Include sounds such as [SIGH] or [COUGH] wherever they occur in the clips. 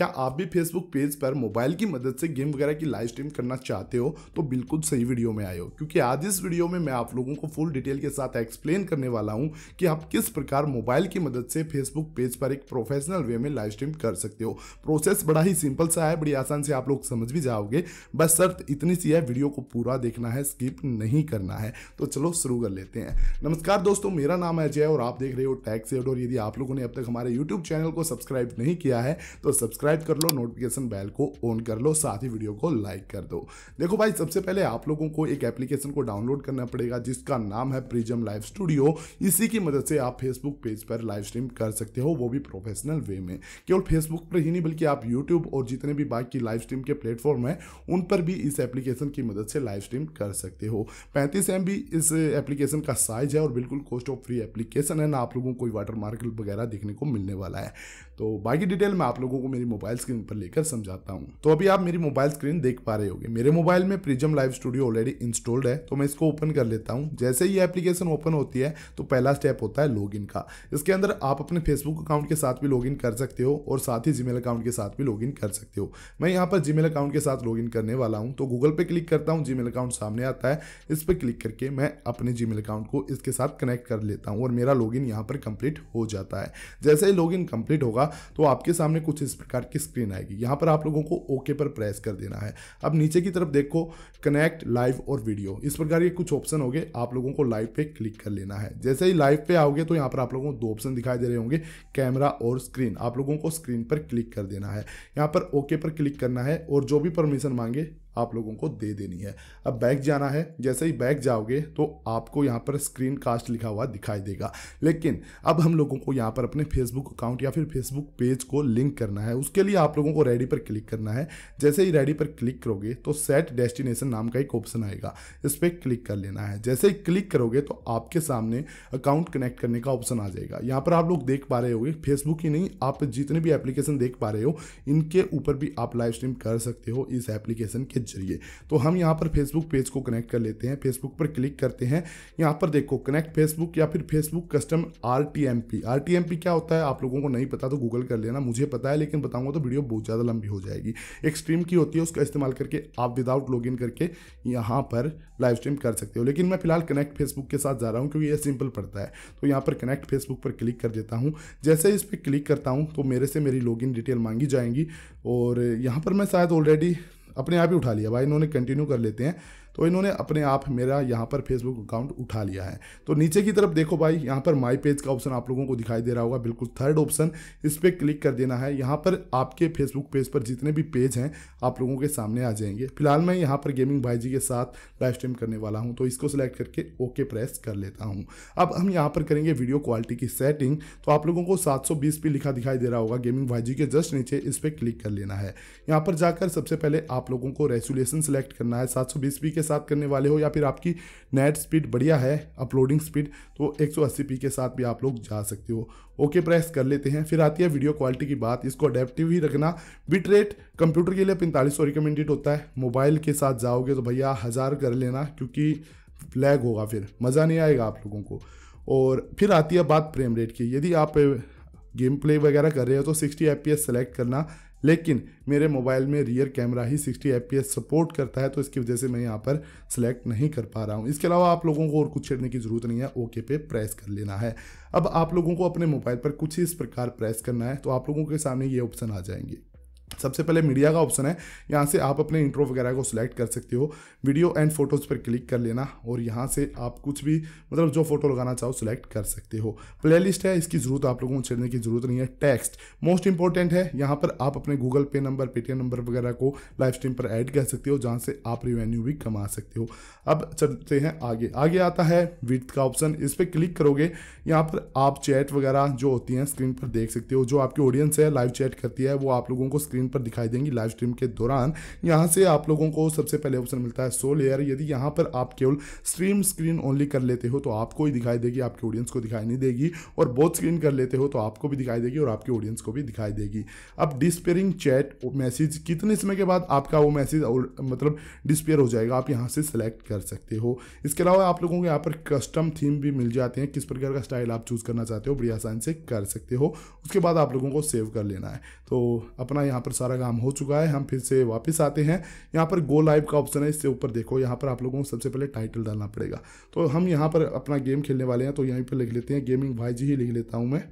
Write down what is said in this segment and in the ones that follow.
क्या आप भी फेसबुक पेज पर मोबाइल की मदद से गेम वगैरह की लाइव स्ट्रीम करना चाहते हो तो बिल्कुल सही वीडियो में आए हो क्योंकि आज इस वीडियो में मैं आप लोगों को फुल डिटेल के साथ एक्सप्लेन करने वाला हूँ कि आप किस प्रकार मोबाइल की मदद से फेसबुक पेज पर एक प्रोफेशनल वे में लाइव स्ट्रीम कर सकते हो प्रोसेस बड़ा ही सिंपल सा है बड़ी आसान से आप लोग समझ भी जाओगे बस शर्त इतनी सी है वीडियो को पूरा देखना है स्किप नहीं करना है तो चलो शुरू कर लेते हैं नमस्कार दोस्तों मेरा नाम है अजय और आप देख रहे हो टैक्स और यदि आप लोगों ने अब तक हमारे यूट्यूब चैनल को सब्सक्राइब नहीं किया है तो सब्सक्राइब सब्सक्राइब कर लो नोटिफिकेशन बेल को ऑन कर लो साथ ही वीडियो को लाइक कर दो देखो भाई सबसे पहले आप लोगों को एक एप्लीकेशन को डाउनलोड करना पड़ेगा जिसका नाम है प्रिजम लाइव स्टूडियो इसी की मदद से आप फेसबुक पेज पर लाइव स्ट्रीम कर सकते हो वो भी प्रोफेशनल वे में केवल फेसबुक पर ही नहीं बल्कि आप यूट्यूब और जितने भी बाकी लाइव स्ट्रीम के प्लेटफॉर्म हैं उन पर भी इस एप्लीकेशन की मदद से लाइव स्ट्रीम कर सकते हो पैंतीस एम इस एप्लीकेशन का साइज है और बिल्कुल कॉस्ट ऑफ फ्री एप्लीकेशन है ना आप लोगों को वाटर मार्क वगैरह देखने को मिलने वाला है तो बाकी डिटेल मैं आप लोगों को मेरी मोबाइल स्क्रीन पर लेकर समझाता हूँ तो अभी आप मेरी मोबाइल स्क्रीन देख पा रहे होंगे मेरे मोबाइल में Prism Live Studio already installed है तो मैं इसको ओपन कर लेता हूँ जैसे ही एप्लीकेशन ओपन होती है तो पहला स्टेप होता है लॉग का इसके अंदर आप अपने फेसबुक अकाउंट के साथ भी लॉग कर सकते हो और साथ ही जीमेल अकाउंट के साथ भी लॉग कर सकते हो मैं यहाँ पर जीमेल अकाउंट के साथ लॉग करने वाला हूँ तो गूगल पे क्लिक करता हूँ जीमेल अकाउंट सामने आता है इस पर क्लिक करके मैं अपने जीमेल अकाउंट को इसके साथ कनेक्ट कर लेता हूँ और मेरा लॉग यहाँ पर कंप्लीट हो जाता है जैसे ही लॉग कंप्लीट होगा तो आपके सामने कुछ इस प्रकार की स्क्रीन आएगी यहाँ पर आप लोगों को ओके पर प्रेस कर देना है अब नीचे की तरफ देखो कनेक्ट लाइव और वीडियो इस प्रकार के कुछ ऑप्शन हो गए आप लोगों को लाइव पे क्लिक कर लेना है जैसे ही लाइव पे आओगे तो यहाँ पर आप लोगों को दो ऑप्शन दिखाई दे रहे होंगे कैमरा और स्क्रीन आप लोगों को स्क्रीन पर क्लिक कर देना है यहाँ पर ओके पर क्लिक करना है और जो भी परमिशन मांगे आप लोगों को दे देनी है अब बैक जाना है जैसे ही बैक जाओगे तो आपको यहाँ पर स्क्रीन कास्ट लिखा हुआ दिखाई देगा लेकिन अब हम लोगों को यहाँ पर अपने फेसबुक अकाउंट या फिर फेसबुक पेज को लिंक करना है उसके लिए आप लोगों को रेडी पर क्लिक करना है जैसे ही रेडी पर क्लिक करोगे तो सेट डेस्टिनेशन नाम का एक ऑप्शन आएगा इस पर क्लिक कर लेना है जैसे ही क्लिक करोगे तो आपके सामने अकाउंट कनेक्ट करने का ऑप्शन आ जाएगा यहाँ पर आप लोग देख पा रहे हो फेसबुक ही नहीं आप जितने भी एप्लीकेशन देख पा रहे हो इनके ऊपर भी आप लाइव स्ट्रीम कर सकते हो इस एप्लीकेशन के के जरिए तो हम यहाँ पर फेसबुक पेज को कनेक्ट कर लेते हैं फेसबुक पर क्लिक करते हैं यहाँ पर देखो कनेक्ट फेसबुक या फिर Facebook custom R T M क्या होता है आप लोगों को नहीं पता तो गूगल कर लेना मुझे पता है लेकिन बताऊँगा तो वीडियो बहुत ज़्यादा लंबी हो जाएगी एक स्ट्रीम की होती है उसका इस्तेमाल करके आप विदाउट लॉग करके यहाँ पर लाइव स्ट्रीम कर सकते हो लेकिन मैं फिलहाल कनेक्ट फेसबुक के साथ जा रहा हूँ क्योंकि यह सिंपल पड़ता है तो यहाँ पर कनेक्ट फेसबुक पर क्लिक कर देता हूँ जैसे इस पर क्लिक करता हूँ तो मेरे से मेरी लॉग डिटेल मांगी जाएंगी और यहाँ पर मैं शायद ऑलरेडी अपने आप ही उठा लिया भाई इन्होंने कंटिन्यू कर लेते हैं तो इन्होंने अपने आप मेरा यहाँ पर फेसबुक अकाउंट उठा लिया है तो नीचे की तरफ देखो भाई यहाँ पर माई पेज का ऑप्शन आप लोगों को दिखाई दे रहा होगा बिल्कुल थर्ड ऑप्शन इस पर क्लिक कर देना है यहाँ पर आपके फेसबुक पेज पर जितने भी पेज हैं आप लोगों के सामने आ जाएंगे फिलहाल मैं यहाँ पर गेमिंग भाई जी के साथ लाइव स्ट्रीम करने वाला हूँ तो इसको सिलेक्ट करके ओके प्रेस कर लेता हूँ अब हम यहाँ पर करेंगे वीडियो क्वालिटी की सेटिंग तो आप लोगों को सात सौ लिखा दिखाई दे रहा होगा गेमिंग भाई जी के जस्ट नीचे इस पर क्लिक कर लेना है यहाँ पर जाकर सबसे पहले आप लोगों को रेसुलेशन सिलेक्ट करना है 720p के साथ करने वाले हो या फिर आपकी नेट स्पीड बढ़िया है अपलोडिंग स्पीड तो 180p के साथ भी आप लोग जा सकते हो ओके प्रेस कर लेते हैं फिर आती है वीडियो क्वालिटी की बात इसको अडेप्टिव ही रखना बिट रेट कंप्यूटर के लिए पैंतालीस सौ रिकमेंडेड होता है मोबाइल के साथ जाओगे तो भैया हज़ार कर लेना क्योंकि लैग होगा फिर मज़ा नहीं आएगा आप लोगों को और फिर आती है बात फ्रेम रेट की यदि आप गेम प्ले वगैरह कर रहे हो तो 60 एफ सेलेक्ट करना लेकिन मेरे मोबाइल में रियर कैमरा ही 60 एफ सपोर्ट करता है तो इसकी वजह से मैं यहाँ पर सिलेक्ट नहीं कर पा रहा हूँ इसके अलावा आप लोगों को और कुछ छेड़ने की ज़रूरत नहीं है ओके पे प्रेस कर लेना है अब आप लोगों को अपने मोबाइल पर कुछ ही इस प्रकार प्रेस करना है तो आप लोगों के सामने ये ऑप्शन आ जाएंगे सबसे पहले मीडिया का ऑप्शन है यहाँ से आप अपने इंट्रो वगैरह को सिलेक्ट कर सकते हो वीडियो एंड फोटोज़ पर क्लिक कर लेना और यहाँ से आप कुछ भी मतलब जो फोटो लगाना चाहो सिलेक्ट कर सकते हो प्लेलिस्ट है इसकी ज़रूरत आप लोगों को छेड़ने की ज़रूरत नहीं है टेक्स्ट मोस्ट इंपॉर्टेंट है यहाँ पर आप अपने गूगल पे नंबर पेटीएम नंबर वगैरह को लाइव स्ट्रीम पर ऐड कर सकते हो जहाँ से आप रिवेन्यू भी कमा सकते हो अब चलते हैं आगे आगे आता है विथ का ऑप्शन इस पर क्लिक करोगे यहाँ पर आप चैट वगैरह जो होती हैं स्क्रीन पर देख सकते हो जो आपकी ऑडियंस है लाइव चैट करती है वो आप लोगों को स्क्रीन पर दिखाई देंगी लाइव स्ट्रीम के दौरान यहाँ से आप लोगों को सबसे पहले ऑप्शन मिलता है सो लेयर यदि यहाँ पर आप केवल स्ट्रीम स्क्रीन ओनली कर लेते हो तो आपको ही दिखाई देगी आपके ऑडियंस को दिखाई नहीं देगी और बोथ स्क्रीन कर लेते हो तो आपको भी दिखाई देगी और आपके ऑडियंस को भी दिखाई देगी अब डिस्पेयरिंग चैट मैसेज कितने समय के बाद आपका वो मैसेज मतलब डिस्पेयर हो जाएगा आप यहाँ से सिलेक्ट कर सकते हो इसके अलावा आप लोगों को यहाँ पर कस्टम थीम भी मिल जाते हैं किस प्रकार का स्टाइल आप चूज़ करना चाहते हो बड़ी आसान से कर सकते हो उसके बाद आप लोगों को सेव कर लेना है तो अपना यहाँ पर पर सारा काम हो चुका है हम फिर से वापस आते हैं यहाँ पर गो लाइव का ऑप्शन है इससे ऊपर देखो यहाँ पर आप लोगों को सबसे पहले टाइटल डालना पड़ेगा तो हम यहाँ पर अपना गेम खेलने वाले हैं तो यहीं पर लिख लेते हैं गेमिंग भाई जी ही लिख लेता हूँ मैं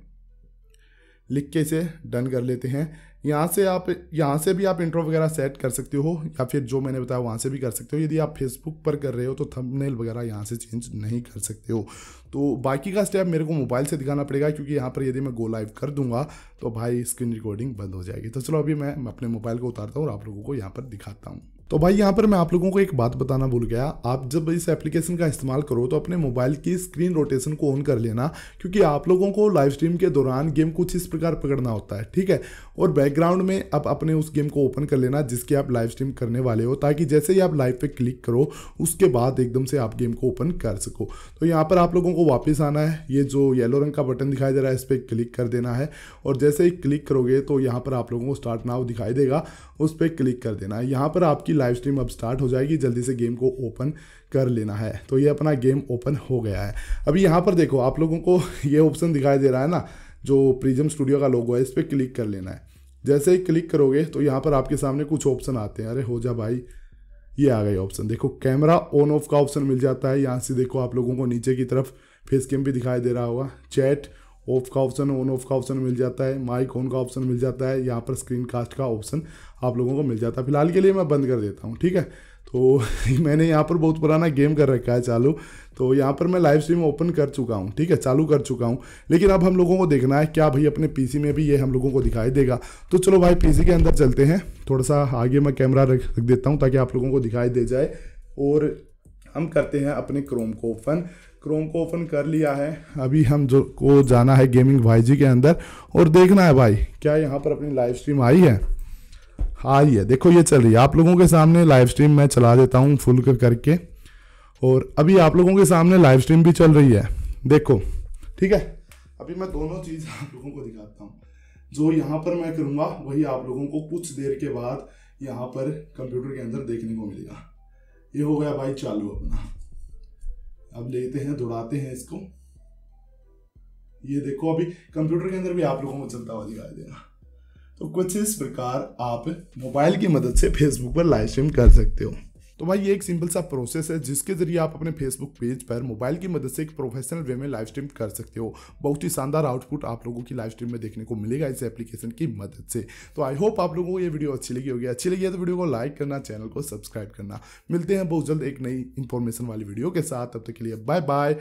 लिख के इसे डन कर लेते हैं यहाँ से आप यहाँ से भी आप इंट्रो वगैरह सेट कर सकते हो या फिर जो मैंने बताया वहाँ से भी कर सकते हो यदि आप फेसबुक पर कर रहे हो तो थंबनेल वगैरह यहाँ से चेंज नहीं कर सकते हो तो बाकी का स्टेप मेरे को मोबाइल से दिखाना पड़ेगा क्योंकि यहाँ पर यदि मैं गो लाइव कर दूंगा तो भाई स्क्रीन रिकॉर्डिंग बंद हो जाएगी तो चलो अभी मैं अपने मोबाइल को उतारता हूँ और आप लोगों को यहाँ पर दिखाता हूँ तो भाई यहाँ पर मैं आप लोगों को एक बात बताना भूल गया आप जब इस एप्लीकेशन का इस्तेमाल करो तो अपने मोबाइल की स्क्रीन रोटेशन को ऑन कर लेना क्योंकि आप लोगों को लाइव स्ट्रीम के दौरान गेम कुछ इस प्रकार पकड़ना होता है ठीक है और बैकग्राउंड में आप अपने उस गेम को ओपन कर लेना जिसके आप लाइव स्ट्रीम करने वाले हो ताकि जैसे ही आप लाइव पर क्लिक करो उसके बाद एकदम से आप गेम को ओपन कर सको तो यहाँ पर आप लोगों को वापस आना है ये जो येलो रंग का बटन दिखाई दे रहा है इस पर क्लिक कर देना है और जैसे ही क्लिक करोगे तो यहाँ पर आप लोगों को स्टार्ट नाव दिखाई देगा उस पर क्लिक कर देना है यहाँ पर आपकी लाइव स्ट्रीम अब स्टार्ट हो जाएगी जल्दी से गेम को ओपन कर लेना है तो ये अपना गेम ओपन हो गया है अभी यहाँ पर देखो आप लोगों को [LAUGHS] ये ऑप्शन दिखाई दे रहा है ना जो प्रीजम स्टूडियो का लोगो है इस पर क्लिक कर लेना है जैसे ही क्लिक करोगे तो यहाँ पर आपके सामने कुछ ऑप्शन आते हैं अरे हो जा भाई ये आ गए ऑप्शन देखो कैमरा ऑन ऑफ का ऑप्शन मिल जाता है यहाँ से देखो आप लोगों को नीचे की तरफ फेस कैम भी दिखाई दे रहा होगा चैट ऑफ का ऑप्शन ऑन ऑफ का ऑप्शन मिल जाता है माइक ऑन का ऑप्शन मिल जाता है यहाँ पर स्क्रीन कास्ट का ऑप्शन आप लोगों को मिल जाता है फिलहाल के लिए मैं बंद कर देता हूँ ठीक है तो [LAUGHS] मैंने यहाँ पर बहुत पुराना गेम कर रखा है चालू तो यहाँ पर मैं लाइव स्ट्रीम ओपन कर चुका हूँ ठीक है चालू कर चुका हूँ लेकिन अब हम लोगों को देखना है क्या भाई अपने पीसी में भी ये हम लोगों को दिखाई देगा तो चलो भाई पीसी के अंदर चलते हैं थोड़ा सा आगे मैं कैमरा रख रख देता हूँ ताकि आप लोगों को दिखाई दे जाए और हम करते हैं अपने क्रोम को ओपन क्रोम को ओपन कर लिया है अभी हम जो को जाना है गेमिंग वाई के अंदर और देखना है भाई क्या यहाँ पर अपनी लाइव स्ट्रीम आई है आई है देखो ये चल रही है आप लोगों के सामने लाइव स्ट्रीम मैं चला देता हूँ फुल कर करके और अभी आप लोगों के सामने लाइव स्ट्रीम भी चल रही है देखो ठीक है अभी मैं दोनों चीज़ आप लोगों को दिखाता हूँ जो यहाँ पर मैं करूँगा वही आप लोगों को कुछ देर के बाद यहाँ पर कंप्यूटर के अंदर देखने को मिलेगा ये हो गया भाई चालू अपना अब लेते हैं दौड़ाते हैं इसको ये देखो अभी कंप्यूटर के अंदर भी आप लोगों को चलता हुआ दिखाई देगा तो कुछ इस प्रकार आप मोबाइल की मदद से फेसबुक पर लाइव स्ट्रीम कर सकते हो तो भाई ये एक सिंपल सा प्रोसेस है जिसके जरिए आप अपने फेसबुक पेज पर मोबाइल की मदद से एक प्रोफेशनल वे में लाइव स्ट्रीम कर सकते हो बहुत ही शानदार आउटपुट आप लोगों की लाइव स्ट्रीम में देखने को मिलेगा इस एप्लीकेशन की मदद से तो आई होप आप लोगों को ये वीडियो अच्छी लगी होगी अच्छी लगी है तो वीडियो को लाइक करना चैनल को सब्सक्राइब करना मिलते हैं बहुत जल्द एक नई इन्फॉर्मेशन वाली वीडियो के साथ तब तक के लिए बाय बाय